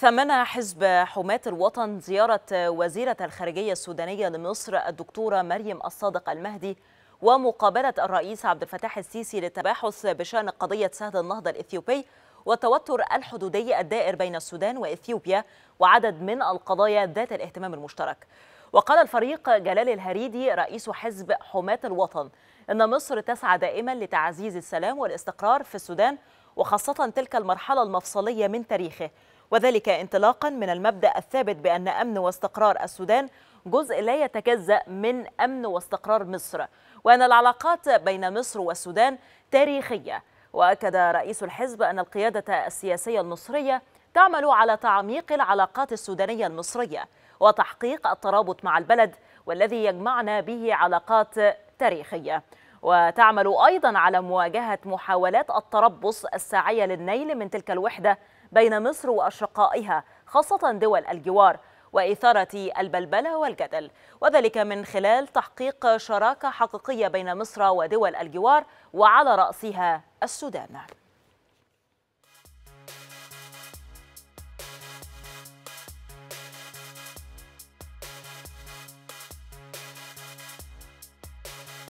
ثمن حزب حماة الوطن زيارة وزيرة الخارجية السودانية لمصر الدكتورة مريم الصادق المهدي ومقابلة الرئيس عبد الفتاح السيسي للتباحث بشأن قضية سهد النهضة الإثيوبي والتوتر الحدودي الدائر بين السودان وإثيوبيا وعدد من القضايا ذات الاهتمام المشترك وقال الفريق جلال الهريدي رئيس حزب حماة الوطن إن مصر تسعى دائما لتعزيز السلام والاستقرار في السودان وخاصة تلك المرحلة المفصلية من تاريخه وذلك انطلاقا من المبدأ الثابت بأن أمن واستقرار السودان جزء لا يتجزأ من أمن واستقرار مصر وأن العلاقات بين مصر والسودان تاريخية وأكد رئيس الحزب أن القيادة السياسية المصرية تعمل على تعميق العلاقات السودانية المصرية وتحقيق الترابط مع البلد والذي يجمعنا به علاقات تاريخية وتعمل أيضا على مواجهة محاولات التربص الساعية للنيل من تلك الوحدة بين مصر وأشقائها خاصة دول الجوار وإثارة البلبلة والجدل وذلك من خلال تحقيق شراكة حقيقية بين مصر ودول الجوار وعلى رأسها السودان